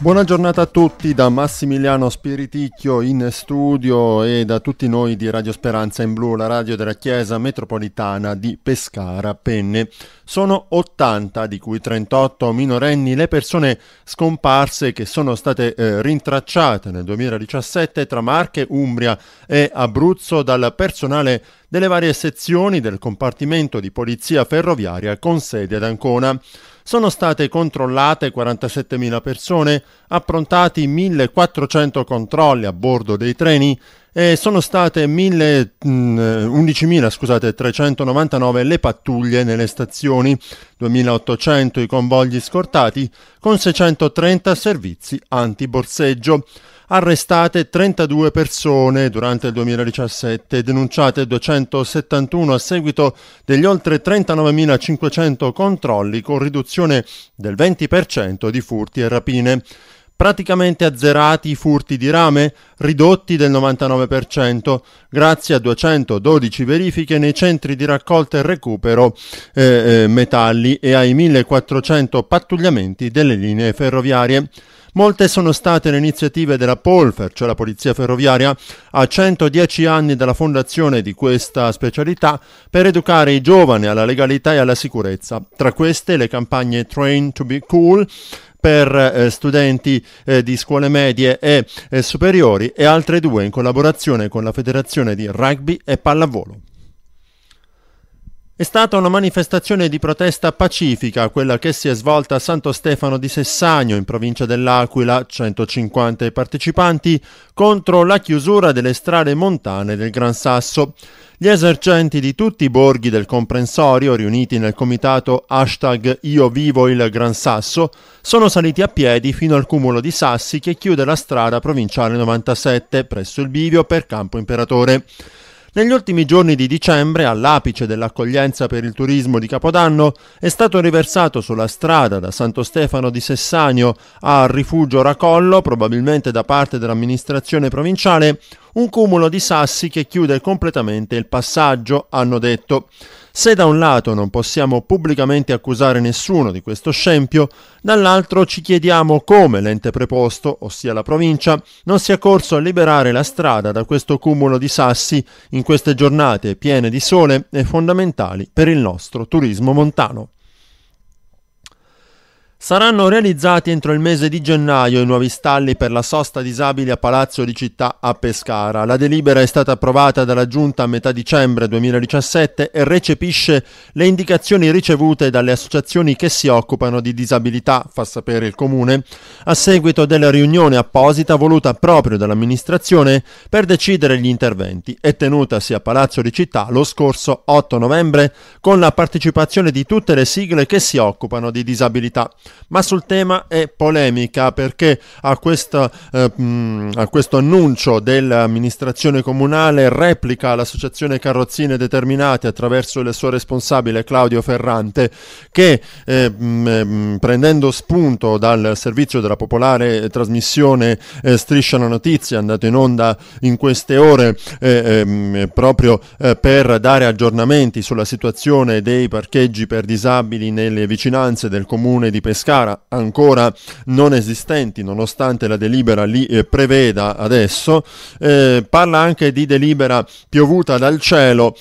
Buona giornata a tutti da Massimiliano Spiriticchio in studio e da tutti noi di Radio Speranza in Blu, la radio della Chiesa Metropolitana di Pescara Penne. Sono 80, di cui 38 minorenni, le persone scomparse che sono state eh, rintracciate nel 2017 tra Marche, Umbria e Abruzzo dal personale delle varie sezioni del compartimento di polizia ferroviaria con sede ad Ancona sono state controllate 47.000 persone, approntati 1.400 controlli a bordo dei treni e sono state 11.399 mm, le pattuglie nelle stazioni, 2.800 i convogli scortati, con 630 servizi antiborseggio arrestate 32 persone durante il 2017 denunciate 271 a seguito degli oltre 39.500 controlli con riduzione del 20% di furti e rapine praticamente azzerati i furti di rame, ridotti del 99%, grazie a 212 verifiche nei centri di raccolta e recupero eh, eh metalli e ai 1400 pattugliamenti delle linee ferroviarie. Molte sono state le iniziative della Polfer, cioè la Polizia Ferroviaria, a 110 anni dalla fondazione di questa specialità per educare i giovani alla legalità e alla sicurezza. Tra queste le campagne Train to be Cool, per eh, studenti eh, di scuole medie e eh, superiori e altre due in collaborazione con la Federazione di Rugby e Pallavolo. È stata una manifestazione di protesta pacifica, quella che si è svolta a Santo Stefano di Sessagno, in provincia dell'Aquila, 150 partecipanti, contro la chiusura delle strade montane del Gran Sasso. Gli esercenti di tutti i borghi del comprensorio, riuniti nel comitato hashtag Io vivo il Gran Sasso, sono saliti a piedi fino al cumulo di sassi che chiude la strada provinciale 97 presso il bivio per Campo Imperatore. Negli ultimi giorni di dicembre, all'apice dell'accoglienza per il turismo di Capodanno, è stato riversato sulla strada da Santo Stefano di Sessanio a rifugio Racollo, probabilmente da parte dell'amministrazione provinciale, un cumulo di sassi che chiude completamente il passaggio, hanno detto. Se da un lato non possiamo pubblicamente accusare nessuno di questo scempio, dall'altro ci chiediamo come l'ente preposto, ossia la provincia, non sia corso a liberare la strada da questo cumulo di sassi in queste giornate piene di sole e fondamentali per il nostro turismo montano. Saranno realizzati entro il mese di gennaio i nuovi stalli per la sosta disabili a Palazzo di Città a Pescara. La delibera è stata approvata dalla Giunta a metà dicembre 2017 e recepisce le indicazioni ricevute dalle associazioni che si occupano di disabilità, fa sapere il Comune, a seguito della riunione apposita voluta proprio dall'amministrazione per decidere gli interventi e tenutasi a Palazzo di Città lo scorso 8 novembre con la partecipazione di tutte le sigle che si occupano di disabilità ma sul tema è polemica perché a, questa, eh, a questo annuncio dell'amministrazione comunale replica l'associazione Carrozzine Determinate attraverso il suo responsabile Claudio Ferrante che eh, eh, mh, prendendo spunto dal servizio della popolare trasmissione eh, Striscia la Notizia andato in onda in queste ore eh, eh, proprio per dare aggiornamenti sulla situazione dei parcheggi per disabili nelle vicinanze del comune di Pescara Pescara ancora non esistenti nonostante la delibera li eh, preveda adesso, eh, parla anche di delibera piovuta dal cielo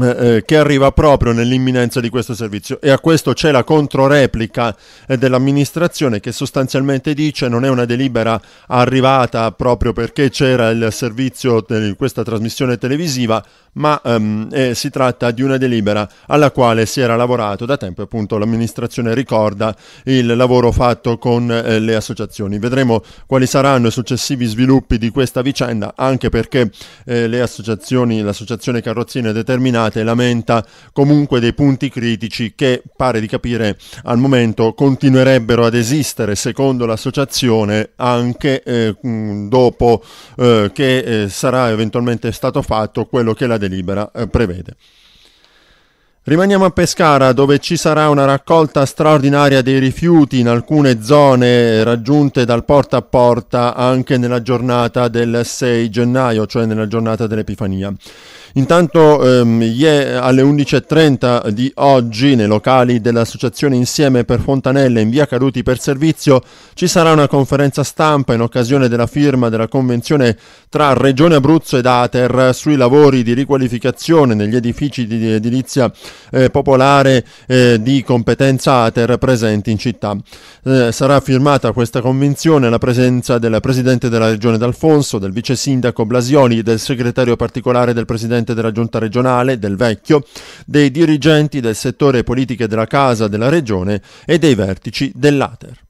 eh, eh, che arriva proprio nell'imminenza di questo servizio e a questo c'è la controreplica eh, dell'amministrazione che sostanzialmente dice non è una delibera arrivata proprio perché c'era il servizio di eh, questa trasmissione televisiva ma um, eh, si tratta di una delibera alla quale si era lavorato da tempo e appunto l'amministrazione ricorda il lavoro fatto con eh, le associazioni. Vedremo quali saranno i successivi sviluppi di questa vicenda anche perché eh, le associazioni, l'associazione carrozzine determinate lamenta comunque dei punti critici che pare di capire al momento continuerebbero ad esistere secondo l'associazione anche eh, dopo eh, che eh, sarà eventualmente stato fatto quello che la delibera eh, prevede. Rimaniamo a Pescara dove ci sarà una raccolta straordinaria dei rifiuti in alcune zone raggiunte dal porta a porta anche nella giornata del 6 gennaio, cioè nella giornata dell'Epifania. Intanto ehm, alle 11.30 di oggi nei locali dell'associazione Insieme per Fontanelle in via Caduti per servizio ci sarà una conferenza stampa in occasione della firma della convenzione tra Regione Abruzzo ed Ater sui lavori di riqualificazione negli edifici di edilizia eh, popolare eh, di competenza Ater presenti in città. Eh, sarà firmata questa convenzione alla presenza del Presidente della Regione D'Alfonso, del Vice Sindaco Blasioni, del Segretario particolare del Presidente presidente della giunta regionale, del vecchio, dei dirigenti del settore politiche della casa della regione e dei vertici dell'Ater.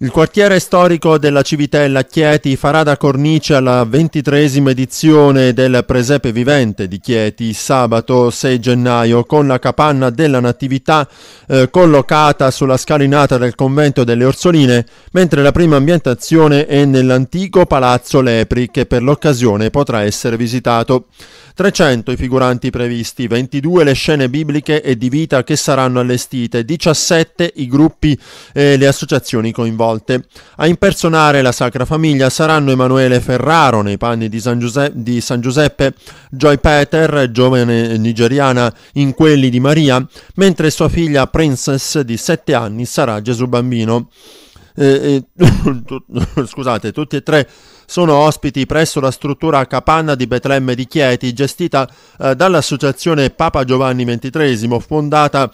Il quartiere storico della Civitella Chieti farà da cornice alla ventitresima edizione del Presepe Vivente di Chieti sabato 6 gennaio con la capanna della Natività eh, collocata sulla scalinata del convento delle Orsoline, mentre la prima ambientazione è nell'antico Palazzo Lepri che per l'occasione potrà essere visitato. 300 i figuranti previsti, 22 le scene bibliche e di vita che saranno allestite, 17 i gruppi e le associazioni coinvolte. A impersonare la Sacra Famiglia saranno Emanuele Ferraro nei panni di San, Giuse- di San Giuseppe, Joy Peter, giovane nigeriana, in quelli di Maria, mentre sua figlia Princess di 7 anni sarà Gesù Bambino. Eh, eh, scusate, tutti e tre sono ospiti presso la struttura Capanna di Betlemme di Chieti, gestita eh, dall'associazione Papa Giovanni XXIII, fondata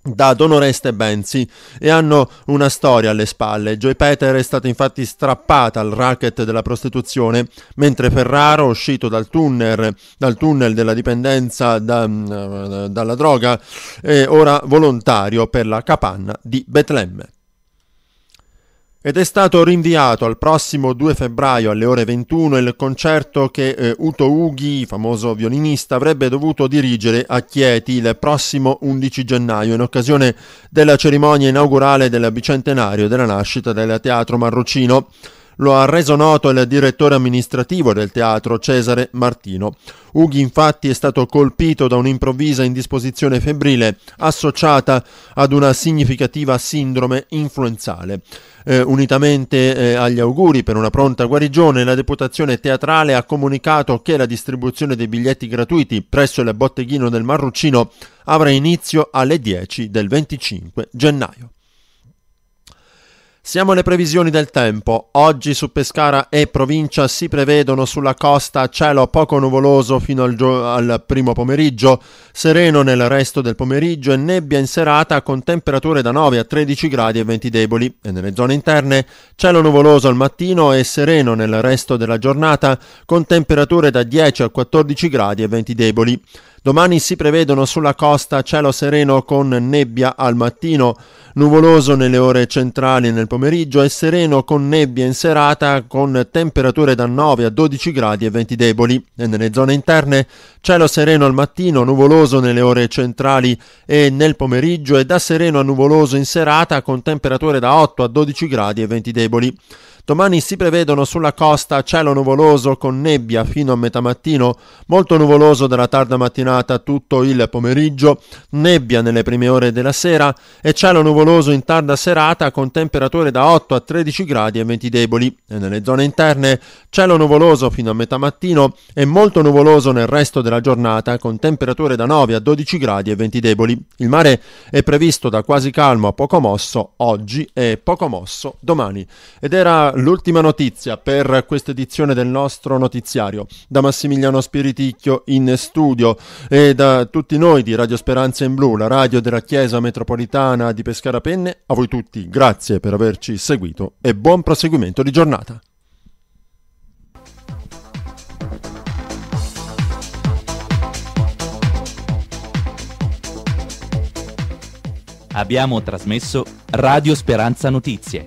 da Don Oreste Benzi e hanno una storia alle spalle. Joy Peter è stata infatti strappata al racket della prostituzione, mentre Ferraro, uscito dal tunnel, dal tunnel della dipendenza da, mm, dalla droga, è ora volontario per la capanna di Betlemme ed è stato rinviato al prossimo 2 febbraio alle ore 21 il concerto che eh, Uto Ughi, famoso violinista, avrebbe dovuto dirigere a Chieti il prossimo 11 gennaio in occasione della cerimonia inaugurale del bicentenario della nascita del Teatro Marrocino. Lo ha reso noto il direttore amministrativo del teatro, Cesare Martino. Ughi infatti è stato colpito da un'improvvisa indisposizione febbrile associata ad una significativa sindrome influenzale. Eh, unitamente eh, agli auguri per una pronta guarigione, la deputazione teatrale ha comunicato che la distribuzione dei biglietti gratuiti presso il botteghino del Marruccino avrà inizio alle 10 del 25 gennaio. Siamo alle previsioni del tempo. Oggi su Pescara e provincia si prevedono sulla costa cielo poco nuvoloso fino al, gio- al, primo pomeriggio, sereno nel resto del pomeriggio e nebbia in serata con temperature da 9 a 13 gradi e venti deboli. E nelle zone interne cielo nuvoloso al mattino e sereno nel resto della giornata con temperature da 10 a 14 gradi e venti deboli. Domani si prevedono sulla costa cielo sereno con nebbia al mattino, nuvoloso nelle ore centrali nel pomeriggio e sereno con nebbia in serata con temperature da 9 a 12 gradi e venti deboli. E nelle zone interne cielo sereno al mattino, nuvoloso nelle ore centrali e nel pomeriggio e da sereno a nuvoloso in serata con temperature da 8 a 12 gradi e venti deboli. Domani si prevedono sulla costa cielo nuvoloso con nebbia fino a metà mattino, molto nuvoloso dalla tarda mattinata tutto il pomeriggio, nebbia nelle prime ore della sera e cielo nuvoloso in tarda serata con temperature da 8 a 13 gradi e venti deboli. E nelle zone interne cielo nuvoloso fino a metà mattino e molto nuvoloso nel resto della giornata con temperature da 9 a 12 gradi e venti deboli. Il mare è previsto da quasi calmo a poco mosso oggi e poco mosso domani. Ed era l'ultima notizia per questa edizione del nostro notiziario. Da Massimiliano Spiriticchio in studio e da tutti noi di Radio Speranza in Blu, la radio della Chiesa Metropolitana di Pescara Penne, a voi tutti grazie per averci seguito e buon proseguimento di giornata. Abbiamo trasmesso Radio Speranza Notizie